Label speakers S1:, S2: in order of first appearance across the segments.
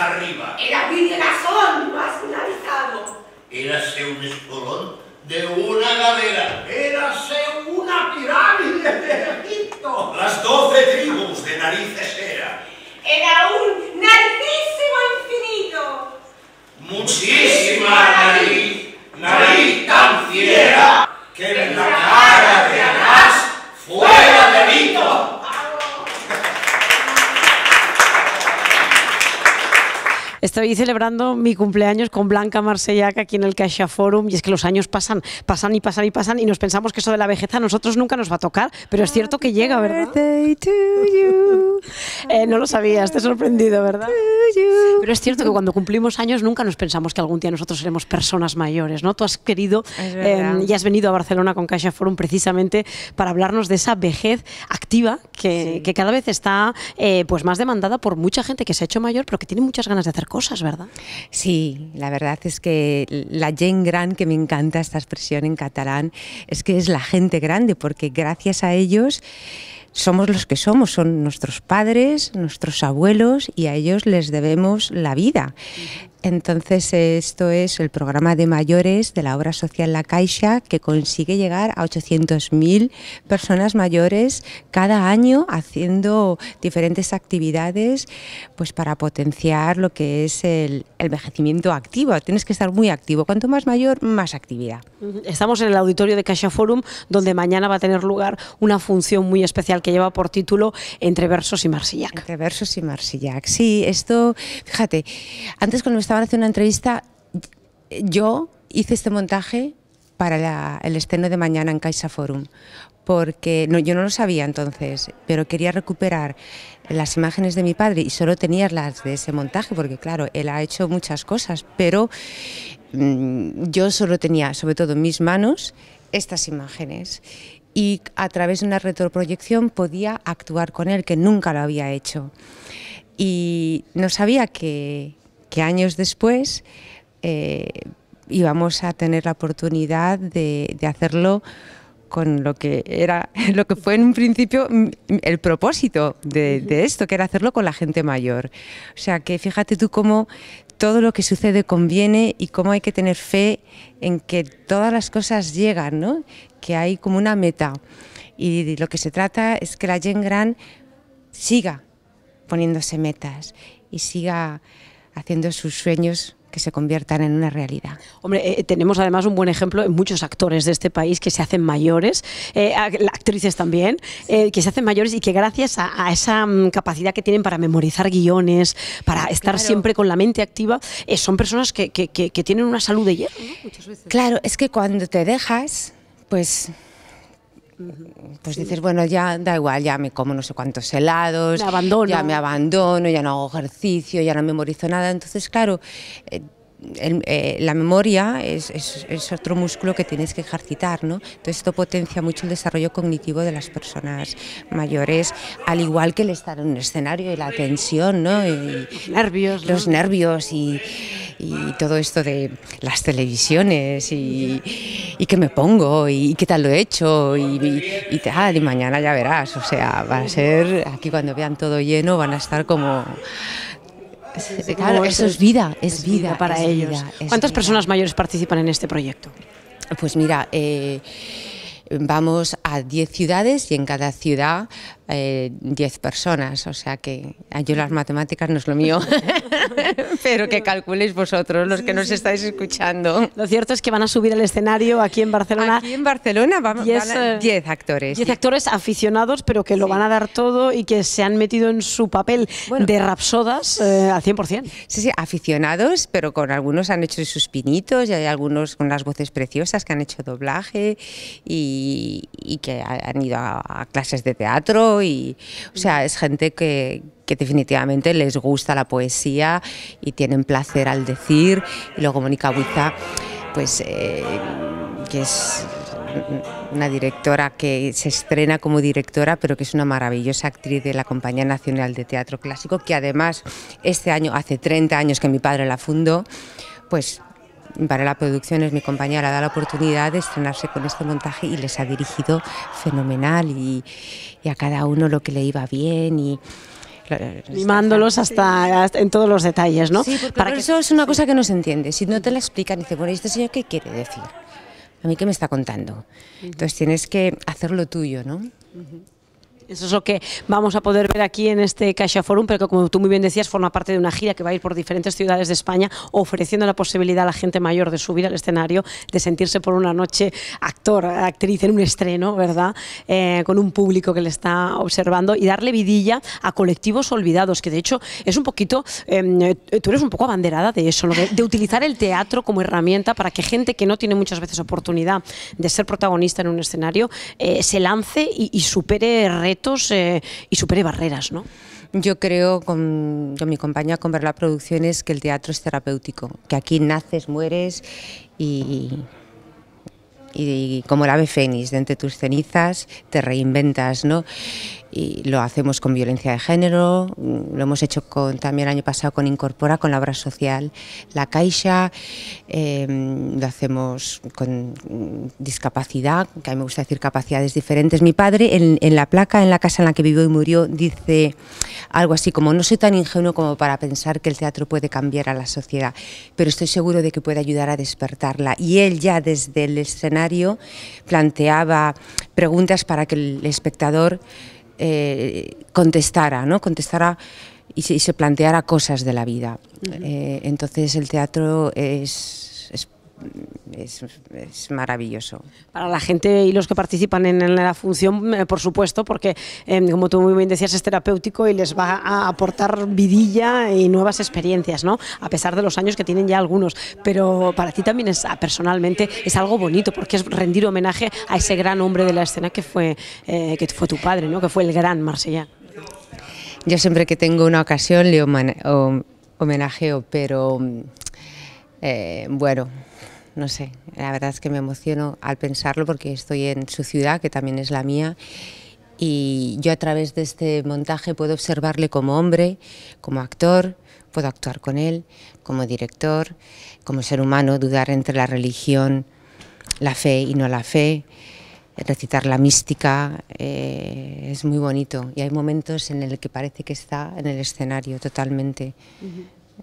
S1: arriba. Era Videgazón, más Érase un espolón
S2: de una galera. Érase una pirámide de Egipto. Las doce tribus de narices era. Era un naricísimo infinito. Muchísimas Estoy celebrando mi cumpleaños con Blanca Marsellaca aquí en el Caixa Forum y es que los años pasan, pasan y pasan y pasan y nos pensamos que eso de la vejez a nosotros nunca nos va a tocar, pero es cierto que llega, ¿verdad? Eh, no lo sabías, te sorprendido, ¿verdad? Pero es cierto que cuando cumplimos años nunca nos pensamos que algún día nosotros seremos personas mayores, ¿no? Tú has querido em, y has venido a Barcelona con Caixa Forum precisamente para hablarnos de esa vejez activa que, que cada vez está eh, pues más demandada por mucha gente que se ha hecho mayor pero que tiene muchas ganas de hacer cosas. ¿verdad? Sí, la verdad es que la Jane gran, que me
S1: encanta esta expresión en catalán, es que es la gente grande, porque gracias a ellos somos los que somos, son nuestros padres, nuestros abuelos y a ellos les debemos la vida. Entonces, esto es el programa de mayores de la obra social La Caixa, que consigue llegar a 800.000 personas mayores cada año haciendo diferentes actividades pues para potenciar
S2: lo que es el, envejecimiento activo. Tienes que estar muy activo. Cuanto más mayor, más actividad. Estamos en el auditorio de Caixa Forum, donde mañana va a tener lugar una función muy especial que lleva por título Entre versos y Marsillac. Entre versos y Marsillac. Sí, esto,
S1: fíjate, antes con nuestra estaban haciendo una entrevista, yo hice este montaje para el estreno de mañana en Caixa Forum, porque yo no lo sabía entonces, pero quería recuperar las imágenes de mi padre y solo tenía las de ese montaje, porque claro, él ha hecho muchas cosas, pero mm, yo solo tenía, sobre todo en mis manos, estas imágenes y a través de una retroproyección podía actuar con él, que nunca lo había hecho. Y no sabía que, que años después eh, íbamos a tener la oportunidad de, hacerlo con lo que era lo que fue en un principio mm, mm, el propósito de, esto, que era hacerlo con la gente mayor. O sea que fíjate tú cómo todo lo que sucede conviene y cómo hay que tener fe en que todas las cosas llegan, ¿no? que hay como una meta. Y lo que se trata es que la Gen Gran siga poniéndose metas y siga haciendo sus sueños que se conviertan en una realidad.
S2: Hombre, eh, tenemos además un buen ejemplo en muchos actores de este país que se hacen mayores, eh, actrices también, eh, que se hacen mayores y que gracias a, esa mm, capacidad que tienen para memorizar guiones, para estar siempre con la mente activa, son personas que, tienen una salud de hierro, Muchas veces. Claro, es que cuando
S1: te dejas, pues
S2: pues dices, bueno, ya da
S1: igual, ya me como no sé cuántos helados, ya me abandono, ya no hago ejercicio, ya no memorizo nada. Entonces, claro, eh, eh, la memoria es, otro músculo que tienes que ejercitar, ¿no? Entonces esto potencia mucho el desarrollo cognitivo de las personas mayores, al igual que el estar en un escenario y la tensión, ¿no? Y, nervios, Los nervios y, y, todo esto de las televisiones y y qué me pongo y, qué tal lo he hecho y, y, mañana ya verás, o sea, va a ser, aquí cuando vean todo lleno van a estar como... Claro, eso es vida, es, vida, para ellos. ¿Cuántas personas mayores participan en este proyecto? Pues mira, eh, vamos 10 ciudades y en cada ciudad 10 eh, personas. O sea que ah, yo las matemáticas no es lo mío, pero que calculéis vosotros, los que nos estáis escuchando.
S2: Lo cierto es que van a subir al escenario aquí en Barcelona. Aquí en Barcelona vamos 10 eh,
S1: actores. 10
S2: actores aficionados, pero que lo van a dar todo y que se han metido en su papel de rapsodas eh, al 100%.
S1: Sí, sí, aficionados, pero con algunos han hecho sus pinitos y hay algunos con las voces preciosas que han hecho doblaje y que han ido a, clases de teatro y, o sea, es gente que, definitivamente les gusta la poesía y tienen placer al decir. Y luego Mónica Buiza, pues, eh, que es una directora que se estrena como directora, pero que es una maravillosa actriz de la Compañía Nacional de Teatro Clásico, que además este año, hace 30 años que mi padre la fundó, pues para la producción es mi compañera, da la oportunidad de estrenarse con este montaje y les ha dirigido fenomenal y, a cada uno lo que le iba bien y mimándolos hasta, en todos los detalles, ¿no? Sí, Para que... eso es una cosa que no se entiende. Si no te la explican, dices, bueno, ¿y este señor qué quiere decir? ¿A mí qué me está contando? Entonces tienes que hacerlo tuyo, ¿no?
S2: Eso es lo que vamos a poder ver aquí en este Caixa Forum, pero que como tú muy bien decías, forma parte de una gira que va a ir por diferentes ciudades de España, ofreciendo la posibilidad a la gente mayor de subir al escenario, de sentirse por una noche actor, actriz en un estreno, ¿verdad? Eh, con un público que le está observando y darle vidilla a colectivos olvidados, que de hecho es un poquito, em, tú eres un poco abanderada de eso, de, utilizar el teatro como herramienta para que gente que no tiene muchas veces oportunidad de ser protagonista en un escenario eh, se lance y, y supere retos eh, y supere barreras, ¿no? Yo creo, con, mi compañía, con ver la
S1: producción, es que el teatro es terapéutico, que aquí naces, mueres y, como el ave fénix, de entre tus cenizas te reinventas, ¿no? y lo hacemos con violencia de género, mm, lo hemos hecho con, también el año pasado con Incorpora, con la obra social La Caixa, em, lo hacemos con mm, discapacidad, que a mí me gusta decir capacidades diferentes. Mi padre en, en, la placa, en la casa en la que vivió y murió, dice algo así como no soy tan ingenuo como para pensar que el teatro puede cambiar a la sociedad, pero estoy seguro de que puede ayudar a despertarla. Y él ya desde el escenario planteaba preguntas para que el espectador eh, contestara, ¿no? Contestara y se, se, planteara cosas de la vida. Eh, entonces el teatro es es, maravilloso.
S2: Para la gente y los que participan en, la función, eh, por supuesto, porque em, como tú muy bien decías, es terapéutico y les va a aportar vidilla y nuevas experiencias, ¿no? A pesar de los años que tienen ya algunos. Pero para ti también es personalmente es algo bonito, porque es rendir homenaje a ese gran hombre de la escena que fue, eh, que fue tu padre, ¿no? Que fue el gran Marsella.
S1: Yo siempre que tengo una ocasión le homenajeo, pero eh, bueno, no sé, la verdad es que me emociono al pensarlo porque estoy en su ciudad, que también es la mía, y yo a través de este montaje puedo observarle como hombre, como actor, puedo actuar con él, como director, como ser humano, dudar entre la religión, la fe y no la fe, recitar la mística, eh, es muy bonito. Y hay momentos en el que parece que está en el escenario totalmente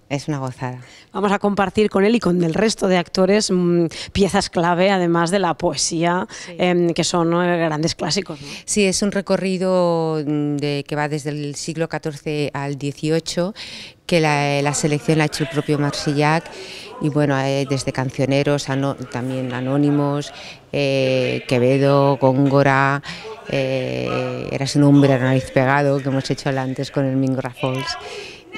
S1: es una gozada.
S2: Vamos a compartir con él y con el resto de actores mm, piezas clave, además de la poesía, em, que son grandes clásicos. Sí, es un recorrido
S1: mm, de, que va desde el siglo XIV al XVIII, que la, selección la ha hecho el propio Marsillac, y bueno, eh, desde cancioneros, también anónimos, eh, Quevedo, Góngora... Eh, Eras un hombre a nariz pegado, que hemos hecho antes con el Mingo Falls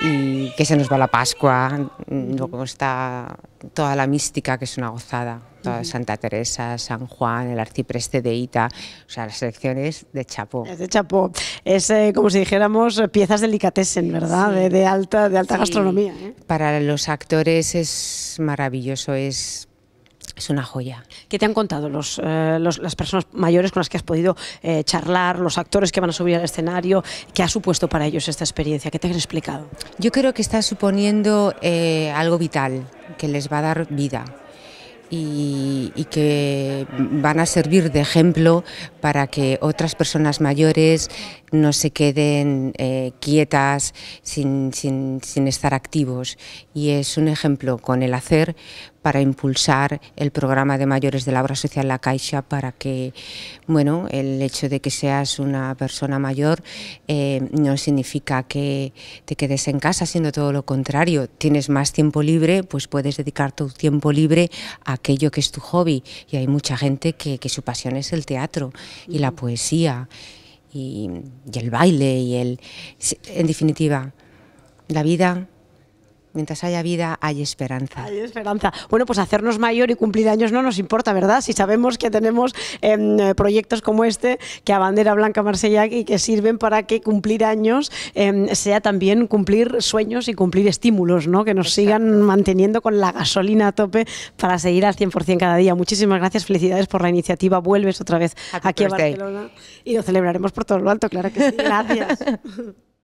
S1: y que se nos va la Pascua, luego está toda la mística que es una gozada, toda Santa Teresa, San Juan, el arcipreste de Ita, o sea, las elecciones de chapó. Es
S2: de chapó, es eh, como si dijéramos eh, piezas delicatessen, ¿verdad? De, alta, de alta gastronomía. ¿eh? Para los actores es maravilloso, es es una joya. ¿Qué te han contado eh, las personas mayores con las que has podido eh, charlar, los actores que van a subir al escenario? ¿Qué ha supuesto para ellos esta experiencia? ¿Qué te han explicado? Yo creo que está suponiendo
S1: eh, algo vital, que les va a dar vida. Y, que van a servir de ejemplo para que otras personas mayores no se queden quietas sin, sin, estar activos. Y es un ejemplo con el hacer para impulsar el programa de mayores de la obra social La Caixa para que bueno, el hecho de que seas una persona mayor eh, no significa que te quedes en casa, siendo todo lo contrario. Tienes más tiempo libre, pues puedes dedicar tu tiempo libre a aquello que es tu hobby. Y hay mucha gente que, su pasión es el teatro y la poesía y, y el baile y el... En definitiva, la vida
S2: Mientras haya vida, hay esperanza. Hay esperanza. Bueno, pues hacernos mayor y cumplir años no nos importa, ¿verdad? Si sabemos que tenemos em, proyectos como este, que a bandera blanca Marsella, y que sirven para que cumplir años em, sea también cumplir sueños y cumplir estímulos, ¿no? Que nos sigan manteniendo con la gasolina a tope para seguir al 100% cada día. Muchísimas gracias, felicidades por la iniciativa. Vuelves otra vez aquí a Barcelona y lo celebraremos por todo lo alto, claro que sí. Gracias.